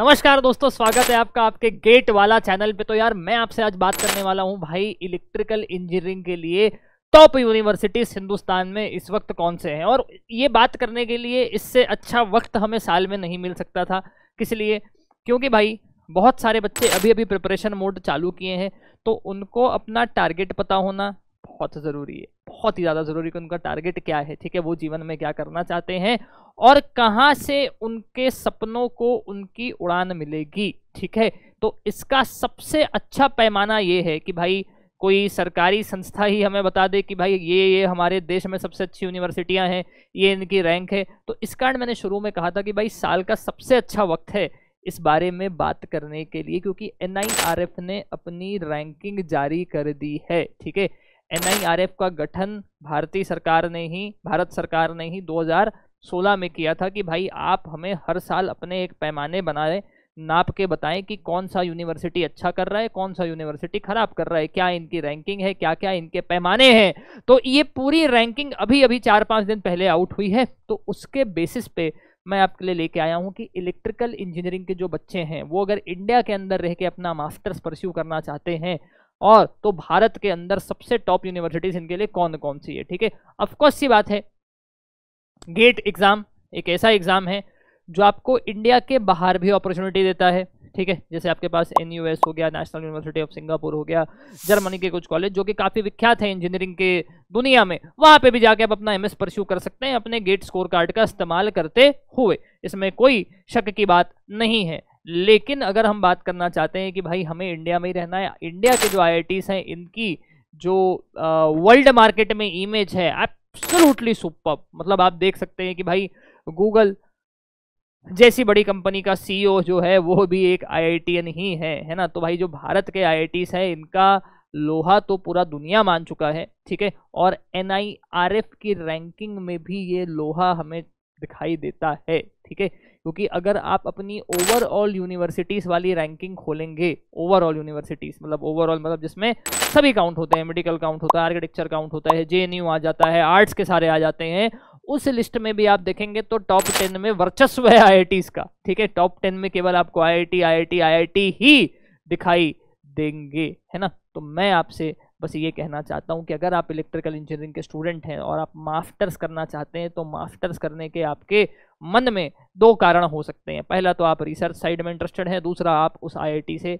नमस्कार दोस्तों स्वागत है आपका आपके गेट वाला चैनल पे तो यार मैं आपसे आज बात करने वाला हूं भाई इलेक्ट्रिकल इंजीनियरिंग के लिए टॉप यूनिवर्सिटीज हिंदुस्तान में इस वक्त कौन से हैं और ये बात करने के लिए इससे अच्छा वक्त हमें साल में नहीं मिल सकता था किस लिए क्योंकि भाई बहुत सारे बच्चे अभी अभी प्रिपरेशन मोड चालू किए हैं तो उनको अपना टारगेट पता होना बहुत ज़रूरी है बहुत ही ज़्यादा ज़रूरी कि उनका टारगेट क्या है ठीक है वो जीवन में क्या करना चाहते हैं और कहाँ से उनके सपनों को उनकी उड़ान मिलेगी ठीक है तो इसका सबसे अच्छा पैमाना ये है कि भाई कोई सरकारी संस्था ही हमें बता दे कि भाई ये ये हमारे देश में सबसे अच्छी यूनिवर्सिटियां हैं ये इनकी रैंक है तो इस कारण मैंने शुरू में कहा था कि भाई साल का सबसे अच्छा वक्त है इस बारे में बात करने के लिए क्योंकि एन ने अपनी रैंकिंग जारी कर दी है ठीक है एन का गठन भारतीय सरकार ने ही भारत सरकार ने ही सोलह में किया था कि भाई आप हमें हर साल अपने एक पैमाने बनाए नाप के बताएं कि कौन सा यूनिवर्सिटी अच्छा कर रहा है कौन सा यूनिवर्सिटी खराब कर रहा है क्या इनकी रैंकिंग है क्या क्या इनके पैमाने हैं तो ये पूरी रैंकिंग अभी अभी चार पाँच दिन पहले आउट हुई है तो उसके बेसिस पे मैं आपके लिए लेके आया हूँ कि इलेक्ट्रिकल इंजीनियरिंग के जो बच्चे हैं वो अगर इंडिया के अंदर रह के अपना मास्टर्स परस्यू करना चाहते हैं और तो भारत के अंदर सबसे टॉप यूनिवर्सिटीज़ इनके लिए कौन कौन सी है ठीक है अफकोर्स सी बात है गेट एग्ज़ाम एक ऐसा एग्ज़ाम है जो आपको इंडिया के बाहर भी अपॉर्चुनिटी देता है ठीक है जैसे आपके पास एन हो गया नेशनल यूनिवर्सिटी ऑफ सिंगापुर हो गया जर्मनी के कुछ कॉलेज जो कि काफ़ी विख्यात है इंजीनियरिंग के दुनिया में वहाँ पे भी जाके आप अपना एमएस परस्यू कर सकते हैं अपने गेट स्कोर कार्ड का इस्तेमाल करते हुए इसमें कोई शक की बात नहीं है लेकिन अगर हम बात करना चाहते हैं कि भाई हमें इंडिया में ही रहना है इंडिया के जो आई हैं इनकी जो वर्ल्ड मार्केट में इमेज है आप एब्सोल्युटली सुपर मतलब आप देख सकते हैं कि भाई गूगल जैसी बड़ी कंपनी का सीईओ e जो है वो भी एक आईआईटीएन ही है है ना तो भाई जो भारत के आई हैं इनका लोहा तो पूरा दुनिया मान चुका है ठीक है और एन की रैंकिंग में भी ये लोहा हमें दिखाई देता है ठीक है क्योंकि अगर आप अपनी ओवरऑल यूनिवर्सिटीज़ वाली रैंकिंग खोलेंगे ओवरऑल यूनिवर्सिटीज़ मतलब ओवरऑल मतलब जिसमें सभी काउंट होते हैं मेडिकल काउंट होता है आर्किटेक्चर काउंट होता है जे आ जाता है आर्ट्स के सारे आ जाते हैं उस लिस्ट में भी आप देखेंगे तो टॉप टेन में वर्चस्व है आई का ठीक है टॉप टेन में केवल आपको आई आई I T I I T ही दिखाई देंगे है ना तो मैं आपसे बस ये कहना चाहता हूँ कि अगर आप इलेक्ट्रिकल इंजीनियरिंग के स्टूडेंट हैं और आप मास्टर्स करना चाहते हैं तो मास्टर्स करने के आपके मन में दो कारण हो सकते हैं पहला तो आप रिसर्च साइड में इंटरेस्टेड हैं दूसरा आप उस आई से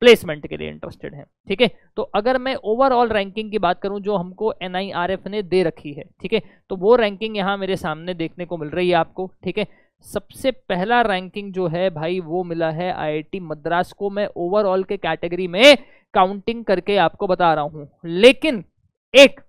प्लेसमेंट के लिए इंटरेस्टेड हैं ठीक है तो अगर मैं ओवरऑल रैंकिंग की बात करूं जो हमको एन ने दे रखी है ठीक है तो वो रैंकिंग यहाँ मेरे सामने देखने को मिल रही है आपको ठीक है सबसे पहला रैंकिंग जो है भाई वो मिला है आईआईटी मद्रास को मैं ओवरऑल के कैटेगरी में काउंटिंग करके आपको बता रहा हूं लेकिन एक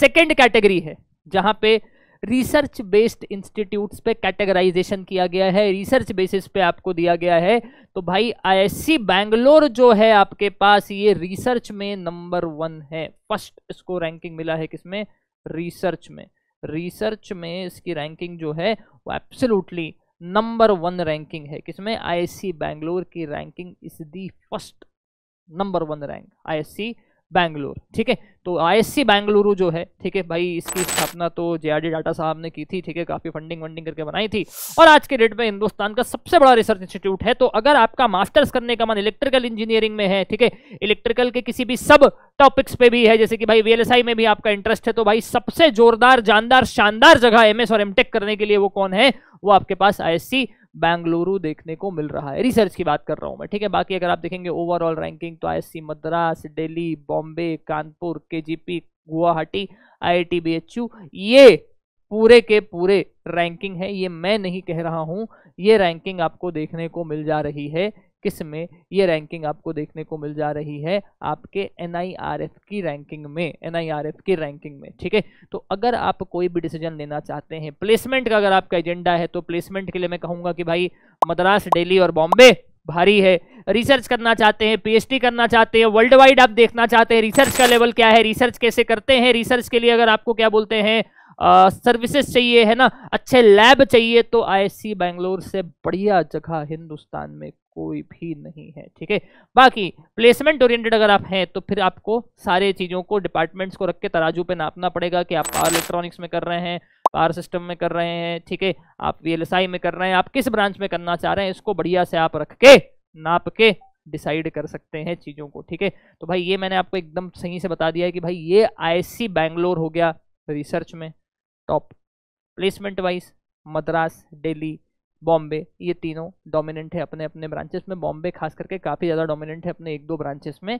सेकेंड कैटेगरी है जहां पे रिसर्च बेस्ड इंस्टीट्यूट्स पे कैटेगराइजेशन किया गया है रिसर्च बेसिस पे आपको दिया गया है तो भाई आईएससी बैंगलोर जो है आपके पास ये रिसर्च में नंबर वन है फर्स्ट इसको रैंकिंग मिला है किसमें रिसर्च में रिसर्च में इसकी रैंकिंग जो है वो एब्सोलूटली नंबर वन रैंकिंग है किसमें आईएससी बैंगलोर की ranking is the first number one rank IISc Bangalore ठीक है तो आईएससी बैंगलुरु जो है ठीक है भाई इसकी स्थापना तो जेआरडी डाटा साहब ने की थी ठीक है काफ़ी फंडिंग वंडिंग करके बनाई थी और आज के डेट में हिंदुस्तान का सबसे बड़ा रिसर्च इंस्टीट्यूट है तो अगर आपका मास्टर्स करने का मन इलेक्ट्रिकल इंजीनियरिंग में है ठीक है इलेक्ट्रिकल के किसी भी सब टॉपिक्स पे भी है जैसे कि भाई वीएलएसआई में भी आपका इंटरेस्ट है तो भाई सबसे जोरदार जानदार शानदार जगह एम और एम करने के लिए वो कौन है वो आपके पास आई बेंगलुरु देखने को मिल रहा है रिसर्च की बात कर रहा हूँ मैं ठीक है बाकी अगर आप देखेंगे ओवरऑल रैंकिंग तो आई मद्रास दिल्ली बॉम्बे कानपुर के गुवाहाटी आई ये पूरे के पूरे रैंकिंग है ये मैं नहीं कह रहा हूँ ये रैंकिंग आपको देखने को मिल जा रही है किस में ये रैंकिंग आपको देखने को मिल जा रही है आपके एन की रैंकिंग में एन की रैंकिंग में ठीक है तो अगर आप कोई भी डिसीजन लेना चाहते हैं प्लेसमेंट का अगर आपका एजेंडा है तो प्लेसमेंट के लिए मैं कहूँगा कि भाई मद्रास डेली और बॉम्बे भारी है रिसर्च करना चाहते हैं पीएचडी करना चाहते हैं वर्ल्ड वाइड आप देखना चाहते हैं रिसर्च का लेवल क्या है रिसर्च कैसे करते हैं रिसर्च के लिए अगर आपको क्या बोलते हैं सर्विसेज चाहिए है ना अच्छे लैब चाहिए तो आईएससी बेंगलोर से बढ़िया जगह हिंदुस्तान में कोई भी नहीं है ठीक है बाकी प्लेसमेंट ओरिएंटेड अगर आप हैं तो फिर आपको सारे चीज़ों को डिपार्टमेंट्स को रख के तराजू पे नापना पड़ेगा कि आप पावर इलेक्ट्रॉनिक्स में कर रहे हैं पावर सिस्टम में कर रहे हैं ठीक है आप वी में कर रहे हैं आप किस ब्रांच में करना चाह रहे हैं इसको बढ़िया से आप रख के नाप के डिसाइड कर सकते हैं चीज़ों को ठीक है तो भाई ये मैंने आपको एकदम सही से बता दिया है कि भाई ये आई बैंगलोर हो गया रिसर्च में top placement wise Madras Delhi Bombay ये तीनों डोमिनेंट है अपने अपने ब्रांचेस में बॉम्बे खास करके काफ़ी ज़्यादा डोमिनेंट है अपने एक दो ब्रांचेस में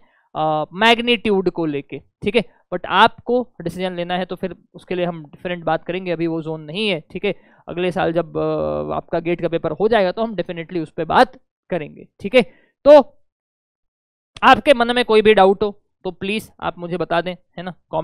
मैग्नीट्यूड को लेके ठीक है बट आपको डिसीजन लेना है तो फिर उसके लिए हम डिफरेंट बात करेंगे अभी वो जोन नहीं है ठीक है अगले साल जब आ, आपका गेट का पेपर हो जाएगा तो हम डेफिनेटली उस पर बात करेंगे ठीक है तो आपके मन में कोई भी डाउट हो तो प्लीज़ आप मुझे बता दें है ना